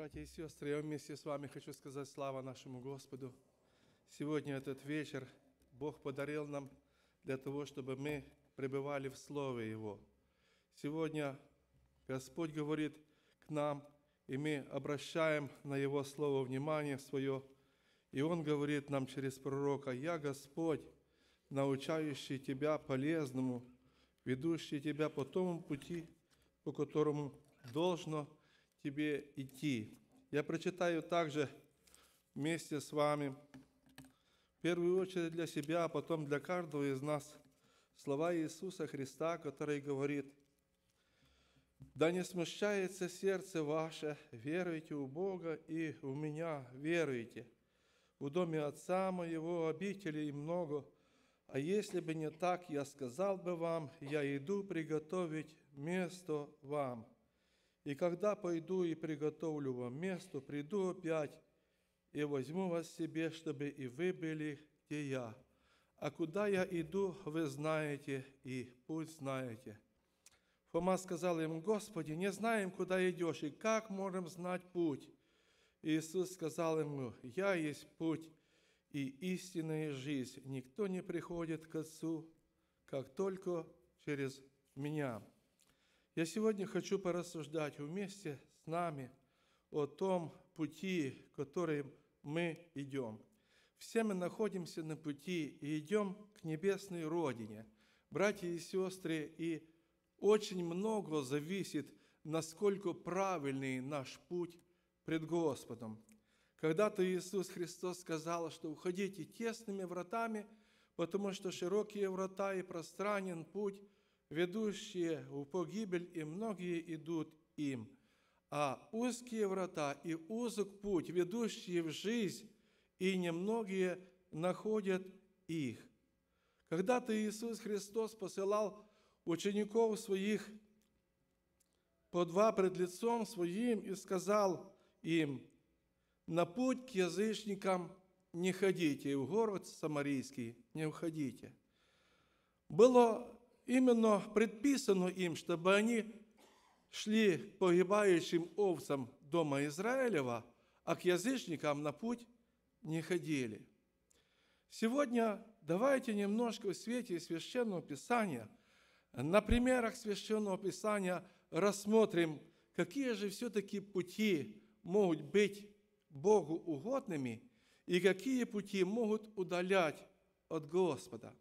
братья и сестры, я вместе с вами хочу сказать слава нашему Господу. Сегодня этот вечер Бог подарил нам для того, чтобы мы пребывали в Слове Его. Сегодня Господь говорит к нам, и мы обращаем на Его Слово внимание свое. И Он говорит нам через пророка, «Я Господь, научающий тебя полезному, ведущий тебя по тому пути, по которому должно тебе идти. Я прочитаю также вместе с вами, в первую очередь для себя, а потом для каждого из нас, слова Иисуса Христа, который говорит, «Да не смущается сердце ваше, веруйте у Бога и у Меня веруйте. в доме Отца Моего обителей много, а если бы не так, я сказал бы вам, я иду приготовить место вам». И когда пойду и приготовлю вам место, приду опять и возьму вас себе, чтобы и вы были, где я. А куда я иду, вы знаете, и путь знаете». Фома сказал им, «Господи, не знаем, куда идешь, и как можем знать путь?» Иисус сказал ему, «Я есть путь и истинная жизнь. Никто не приходит к Отцу, как только через меня». Я сегодня хочу порассуждать вместе с нами о том пути, которым мы идем. Все мы находимся на пути и идем к небесной Родине. Братья и сестры, и очень много зависит, насколько правильный наш путь пред Господом. Когда-то Иисус Христос сказал, что уходите тесными вратами, потому что широкие врата и пространен путь – ведущие в погибель, и многие идут им. А узкие врата и узок путь, ведущие в жизнь, и немногие находят их. Когда-то Иисус Христос посылал учеников своих по два пред лицом своим и сказал им, «На путь к язычникам не ходите, и в город Самарийский не уходите. Было именно предписано им, чтобы они шли к погибающим овцам дома Израилева, а к язычникам на путь не ходили. Сегодня давайте немножко в свете Священного Писания, на примерах Священного Писания рассмотрим, какие же все-таки пути могут быть Богу угодными и какие пути могут удалять от Господа.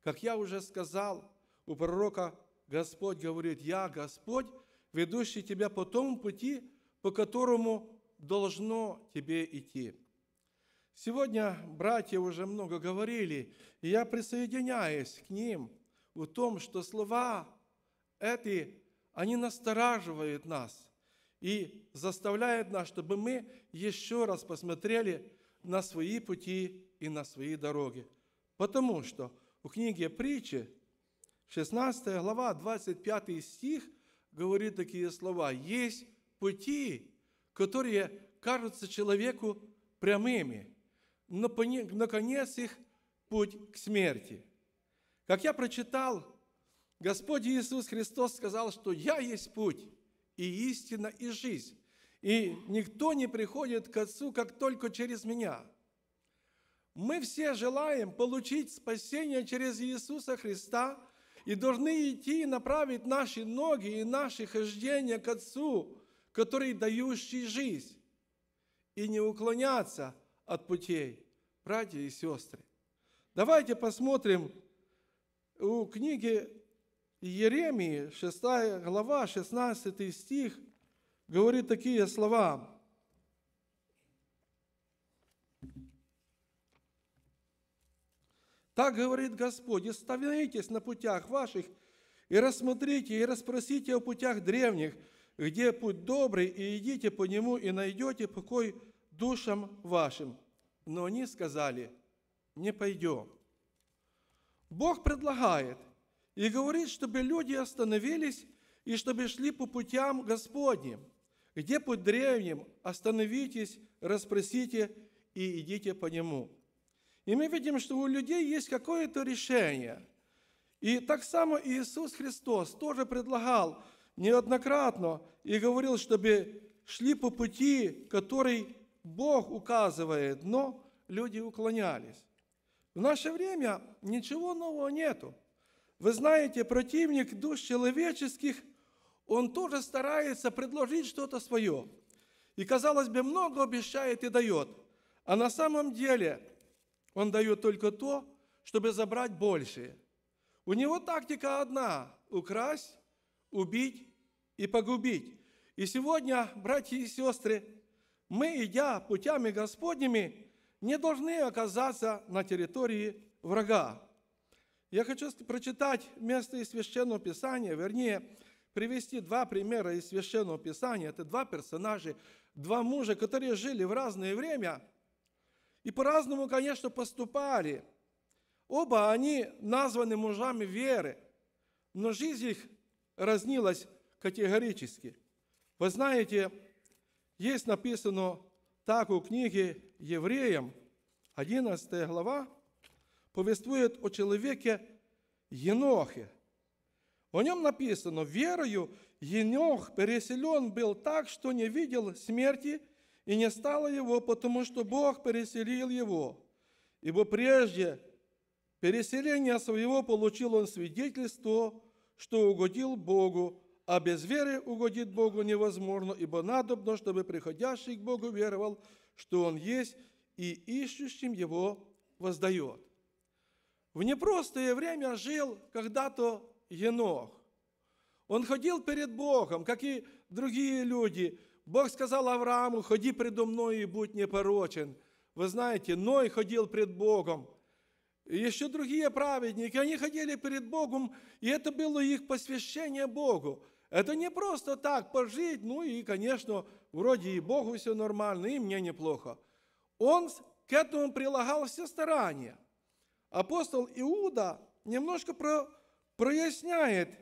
Как я уже сказал, у пророка Господь говорит, «Я Господь, ведущий тебя по тому пути, по которому должно тебе идти». Сегодня братья уже много говорили, и я присоединяюсь к ним в том, что слова эти, они настораживают нас и заставляют нас, чтобы мы еще раз посмотрели на свои пути и на свои дороги. Потому что в книге притчи 16 глава, 25 стих говорит такие слова. Есть пути, которые кажутся человеку прямыми, но наконец их путь к смерти. Как я прочитал, Господь Иисус Христос сказал, что «Я есть путь, и истина, и жизнь, и никто не приходит к Отцу, как только через Меня». Мы все желаем получить спасение через Иисуса Христа – и должны идти и направить наши ноги и наши хождения к Отцу, который дающий жизнь, и не уклоняться от путей, братья и сестры. Давайте посмотрим у книги Еремии, 6 глава, 16 стих, говорит такие слова. Так говорит Господь, оставляйтесь на путях ваших и рассмотрите, и расспросите о путях древних, где путь добрый, и идите по нему, и найдете покой душам вашим. Но они сказали, не пойдем. Бог предлагает и говорит, чтобы люди остановились и чтобы шли по путям Господним. Где путь древним, остановитесь, расспросите и идите по нему. И мы видим, что у людей есть какое-то решение. И так само Иисус Христос тоже предлагал неоднократно и говорил, чтобы шли по пути, который Бог указывает, но люди уклонялись. В наше время ничего нового нету. Вы знаете, противник душ человеческих, он тоже старается предложить что-то свое. И, казалось бы, много обещает и дает. А на самом деле он дает только то, чтобы забрать больше. У него тактика одна – украсть, убить и погубить. И сегодня, братья и сестры, мы, идя путями Господними, не должны оказаться на территории врага. Я хочу прочитать место из Священного Писания, вернее, привести два примера из Священного Писания. Это два персонажа, два мужа, которые жили в разное время, и по-разному, конечно, поступали. Оба они названы мужами веры, но жизнь их разнилась категорически. Вы знаете, есть написано так у книги Евреям, 11 глава, повествует о человеке Енохе. О нем написано, верою Енох переселен был так, что не видел смерти и не стало его, потому что Бог переселил его. Ибо прежде переселения своего получил он свидетельство, что угодил Богу, а без веры угодить Богу невозможно, ибо надобно, чтобы приходящий к Богу веровал, что Он есть, и ищущим Его воздает. В непростое время жил когда-то Енох. Он ходил перед Богом, как и другие люди, Бог сказал Аврааму, ходи предо мною и будь непорочен. Вы знаете, Ной ходил пред Богом. И еще другие праведники, они ходили перед Богом, и это было их посвящение Богу. Это не просто так пожить, ну и, конечно, вроде и Богу все нормально, и мне неплохо. Он к этому прилагал все старания. Апостол Иуда немножко про, проясняет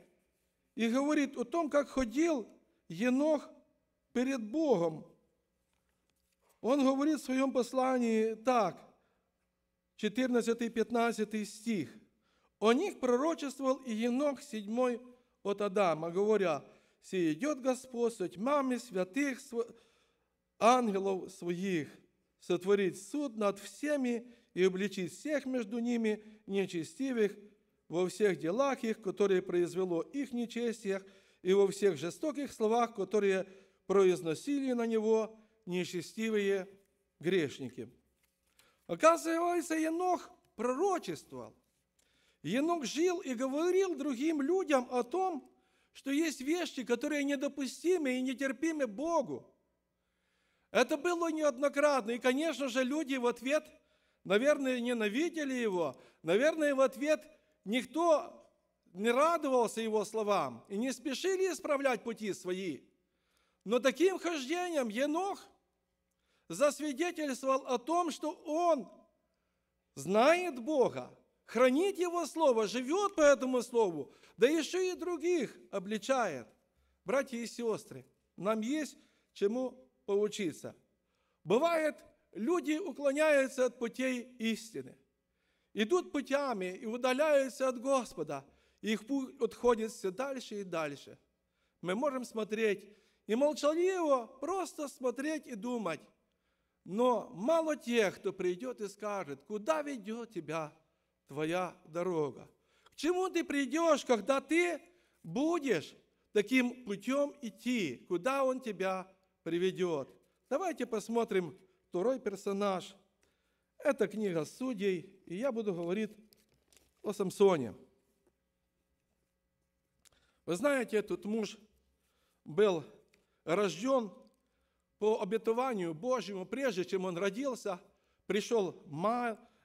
и говорит о том, как ходил Енох перед Богом. Он говорит в своем послании так, 14-15 стих. О них пророчествовал и Енох, седьмой от Адама, говоря, «Се идет Господь со тьмами святых ангелов своих, сотворить суд над всеми и обличить всех между ними нечестивых во всех делах их, которые произвело их нечестиях, и во всех жестоких словах, которые произносили на него нечестивые грешники. Оказывается, Енох пророчествовал. Енох жил и говорил другим людям о том, что есть вещи, которые недопустимы и нетерпимы Богу. Это было неоднократно. И, конечно же, люди в ответ, наверное, ненавидели его. Наверное, в ответ никто не радовался его словам и не спешили исправлять пути свои – но таким хождением Енох засвидетельствовал о том, что он знает Бога, хранит Его Слово, живет по этому Слову, да еще и других обличает. Братья и сестры, нам есть чему поучиться. Бывает, люди уклоняются от путей истины, идут путями и удаляются от Господа, и их путь отходит все дальше и дальше. Мы можем смотреть и молчаливо просто смотреть и думать. Но мало тех, кто придет и скажет, куда ведет тебя твоя дорога. К чему ты придешь, когда ты будешь таким путем идти, куда он тебя приведет. Давайте посмотрим второй персонаж. Это книга Судей, и я буду говорить о Самсоне. Вы знаете, этот муж был рожден по обетованию Божьему, прежде чем он родился, пришел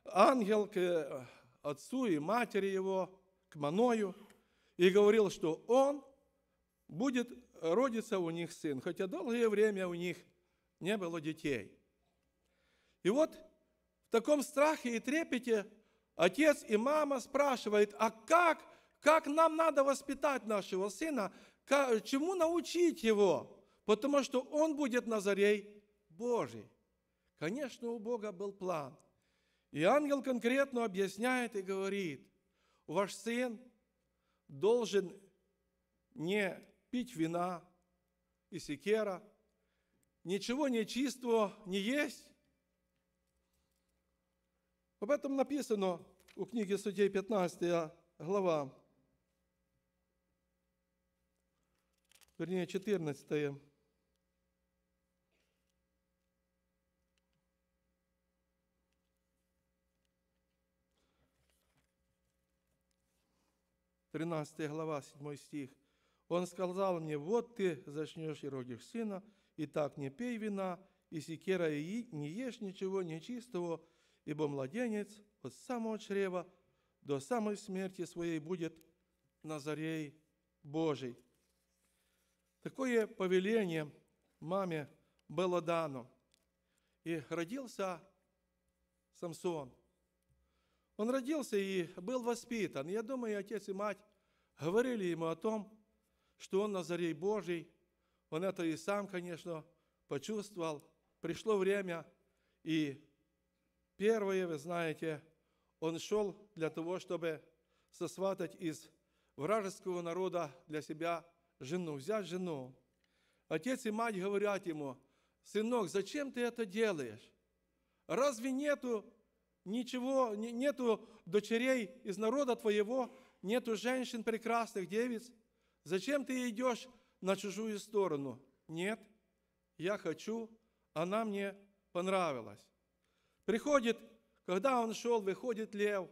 ангел к э, отцу и матери его, к Маною, и говорил, что он будет родиться у них сын, хотя долгое время у них не было детей. И вот в таком страхе и трепете отец и мама спрашивают, а как, как нам надо воспитать нашего сына, как, чему научить его? потому что он будет Назарей Божий. Конечно, у Бога был план. И ангел конкретно объясняет и говорит, ваш сын должен не пить вина и секера, ничего нечистого не есть. Об этом написано у книги Судей 15 глава, вернее 14 13 глава, 7 стих. Он сказал мне, вот ты зачнешь и родишь сына, и так не пей вина, и секера и не ешь ничего нечистого, ибо младенец от самого чрева до самой смерти своей будет Назарей Божий. Такое повеление маме было дано. И родился Самсон – он родился и был воспитан. Я думаю, отец и мать говорили ему о том, что он на заре Божий. Он это и сам, конечно, почувствовал. Пришло время, и первое, вы знаете, он шел для того, чтобы сосватать из вражеского народа для себя жену, взять жену. Отец и мать говорят ему, сынок, зачем ты это делаешь? Разве нету Ничего, нету дочерей из народа твоего, нету женщин прекрасных, девиц. Зачем ты идешь на чужую сторону? Нет, я хочу, она мне понравилась. Приходит, когда он шел, выходит лев,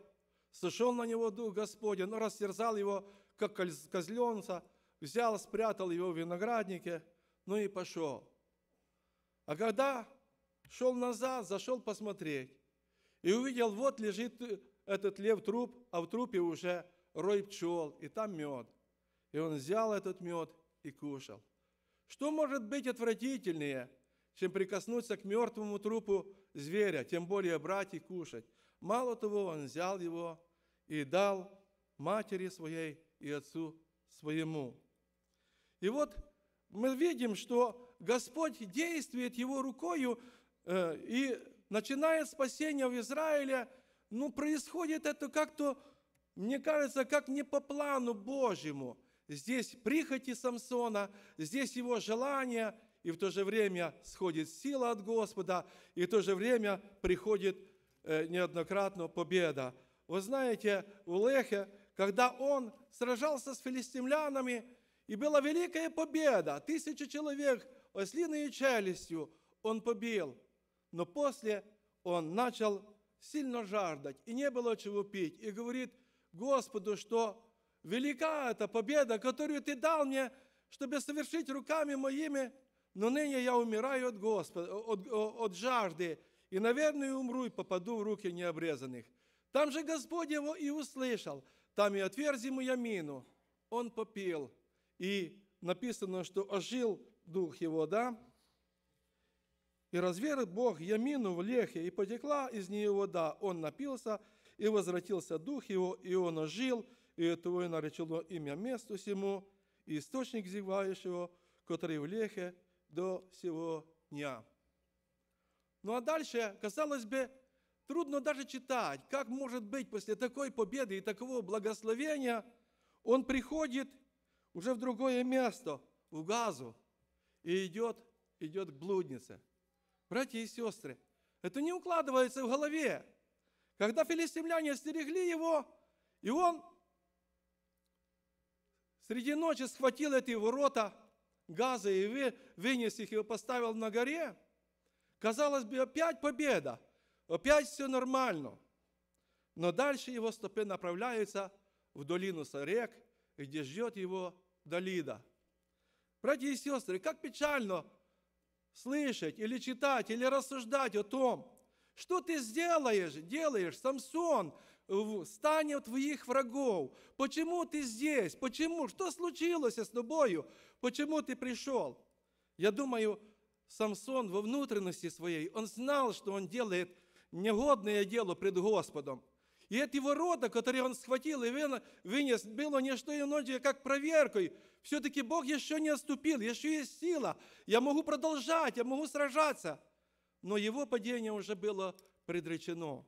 сошел на него Дух Господень, но растерзал его, как козленца, взял, спрятал его в винограднике, ну и пошел. А когда шел назад, зашел посмотреть, и увидел, вот лежит э, этот лев труп, а в трупе уже рой пчел, и там мед. И он взял этот мед и кушал. Что может быть отвратительнее, чем прикоснуться к мертвому трупу зверя, тем более брать и кушать? Мало того, он взял его и дал матери своей и отцу своему. И вот мы видим, что Господь действует его рукою, э, и начиная спасение в Израиле, ну, происходит это как-то, мне кажется, как не по плану Божьему. Здесь прихоти Самсона, здесь его желание, и в то же время сходит сила от Господа, и в то же время приходит э, неоднократно победа. Вы знаете, у Лехе, когда он сражался с филистимлянами, и была великая победа, тысяча человек, ослиной челюстью он побил – но после он начал сильно жаждать, и не было чего пить, и говорит Господу, что велика эта победа, которую ты дал мне, чтобы совершить руками моими, но ныне я умираю от, Господа, от, от жажды, и, наверное, умру и попаду в руки необрезанных. Там же Господь его и услышал, там и отверз ему ямину Он попил, и написано, что ожил дух его, да? И разверит Бог Ямину в лехе, и потекла из нее вода. Он напился, и возвратился дух его, и он ожил, и этого и наречено имя месту сему, и источник зевающего, который в лехе до сего дня. Ну а дальше, казалось бы, трудно даже читать, как может быть после такой победы и такого благословения он приходит уже в другое место, в Газу, и идет, идет к блуднице – Братья и сестры, это не укладывается в голове. Когда филистимляне стерегли его, и он среди ночи схватил эти ворота газа и вынес их и поставил на горе, казалось бы, опять победа, опять все нормально. Но дальше его стопы направляются в долину Сарек, где ждет его Далида. Братья и сестры, как печально – слышать или читать, или рассуждать о том, что ты сделаешь, делаешь, Самсон, в стане твоих врагов. Почему ты здесь? Почему? Что случилось с тобою? Почему ты пришел? Я думаю, Самсон во внутренности своей, он знал, что он делает негодное дело пред Господом. И эти ворота, которые он схватил и вынес, было не что иное, как проверкой. Все-таки Бог еще не отступил, еще есть сила. Я могу продолжать, я могу сражаться. Но его падение уже было предречено.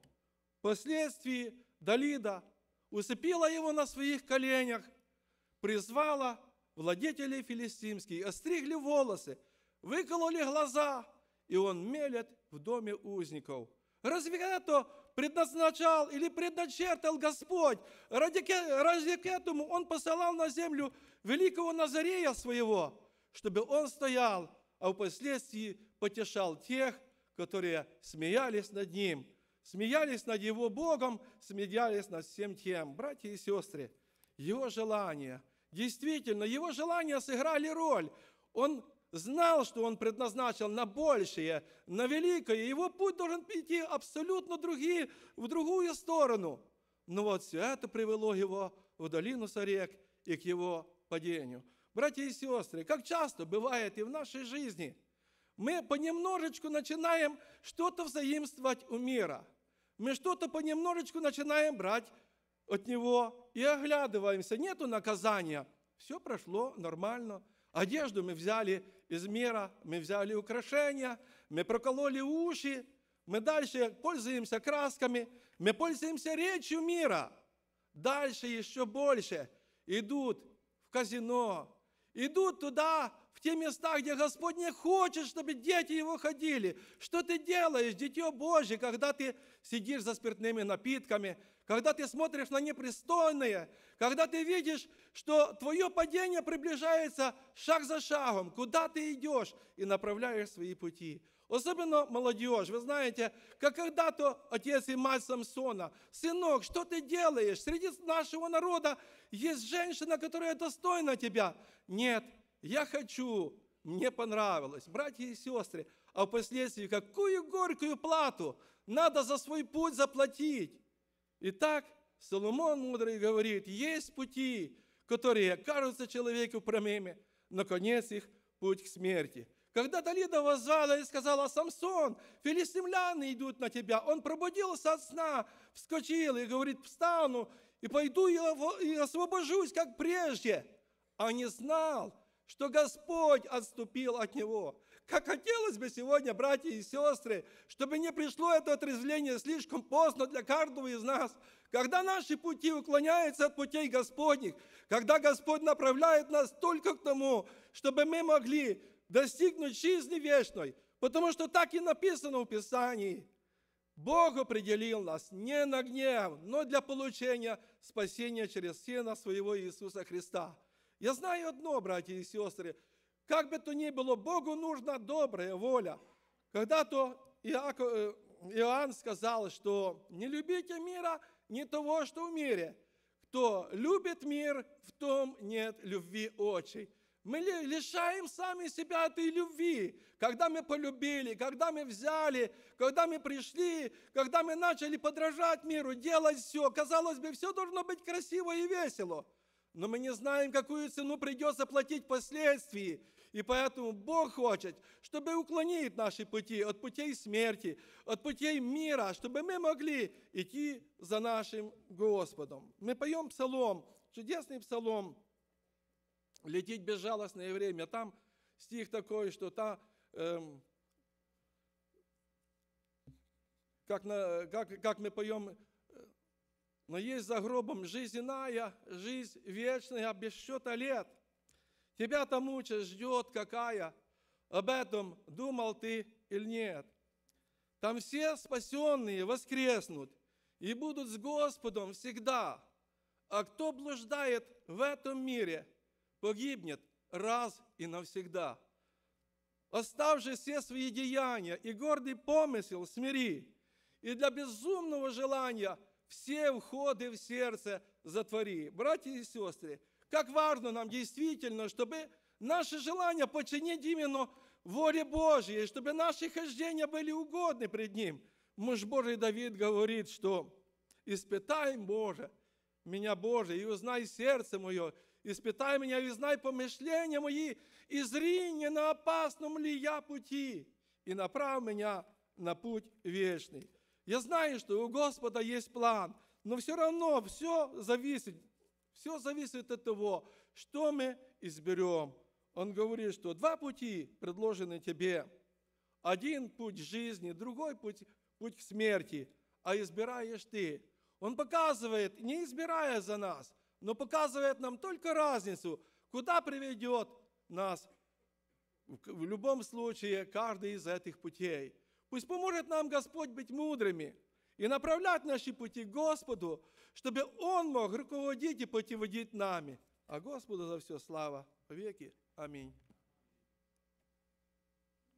Впоследствии Далида усыпила его на своих коленях, призвала владетелей филистимских, остригли волосы, выкололи глаза, и он мелет в доме узников. Разве это предназначал или предначертал Господь. Ради, ради к этому Он посылал на землю великого Назарея своего, чтобы он стоял, а впоследствии потешал тех, которые смеялись над ним, смеялись над его Богом, смеялись над всем тем. Братья и сестры, его желание, действительно, его желания сыграли роль. Он знал, что он предназначил на большее, на великое, его путь должен идти абсолютно другие, в другую сторону. Но вот все это привело его в долину Сарек и к его падению. Братья и сестры, как часто бывает и в нашей жизни, мы понемножечку начинаем что-то взаимствовать у мира. Мы что-то понемножечку начинаем брать от него и оглядываемся. Нету наказания. Все прошло нормально Одежду мы взяли из мира, мы взяли украшения, мы прокололи уши, мы дальше пользуемся красками, мы пользуемся речью мира. Дальше еще больше идут в казино, идут туда, в те места, где Господь не хочет, чтобы дети его ходили. Что ты делаешь, дитё Божье, когда ты сидишь за спиртными напитками, когда ты смотришь на непристойное, когда ты видишь, что твое падение приближается шаг за шагом, куда ты идешь и направляешь свои пути. Особенно молодежь, вы знаете, как когда-то отец и мать Самсона, сынок, что ты делаешь? Среди нашего народа есть женщина, которая достойна тебя. Нет, я хочу, мне понравилось. Братья и сестры, а впоследствии какую горькую плату надо за свой путь заплатить. Итак, Соломон мудрый говорит, есть пути, которые кажутся человеку прямыми, но конец их – путь к смерти. Когда Далида воззвала и сказала, «Самсон, филистимляне идут на тебя!» Он пробудился от сна, вскочил и говорит, «Встану и пойду и освобожусь, как прежде!» А не знал, что Господь отступил от него. Как хотелось бы сегодня, братья и сестры, чтобы не пришло это отрезвление слишком поздно для каждого из нас, когда наши пути уклоняются от путей Господних, когда Господь направляет нас только к тому, чтобы мы могли достигнуть жизни вечной, потому что так и написано в Писании. Бог определил нас не на гнев, но для получения спасения через Сына своего Иисуса Христа. Я знаю одно, братья и сестры, как бы то ни было, Богу нужна добрая воля. Когда-то э, Иоанн сказал, что не любите мира, не того, что в мире. Кто любит мир, в том нет любви очей. Мы лишаем сами себя этой любви, когда мы полюбили, когда мы взяли, когда мы пришли, когда мы начали подражать миру, делать все. Казалось бы, все должно быть красиво и весело. Но мы не знаем, какую цену придется платить впоследствии. И поэтому Бог хочет, чтобы уклонить наши пути от путей смерти, от путей мира, чтобы мы могли идти за нашим Господом. Мы поем псалом, чудесный псалом, «Летит безжалостное время». Там стих такой, что та, эм, как, на, как, как мы поем, но есть за гробом жизненная, жизнь вечная, без счета лет – Тебя там учат, ждет какая. Об этом думал ты или нет. Там все спасенные воскреснут и будут с Господом всегда. А кто блуждает в этом мире, погибнет раз и навсегда. Оставь же все свои деяния и гордый помысел смири, и для безумного желания все входы в сердце затвори. Братья и сестры, как важно нам действительно, чтобы наше желание подчинить именно воле Божьей, чтобы наши хождения были угодны пред Ним. Муж Божий Давид говорит, что «Испытай, Боже, меня, Боже, и узнай сердце мое, испытай меня и узнай помышления мои, и зрение на опасном ли я пути, и направь меня на путь вечный». Я знаю, что у Господа есть план, но все равно все зависит все зависит от того, что мы изберем. Он говорит, что два пути предложены тебе. Один путь жизни, другой путь, путь к смерти, а избираешь ты. Он показывает, не избирая за нас, но показывает нам только разницу, куда приведет нас в любом случае каждый из этих путей. Пусть поможет нам Господь быть мудрыми и направлять наши пути к Господу, чтобы Он мог руководить и путеводить нами. А Господу за все слава веки. Аминь.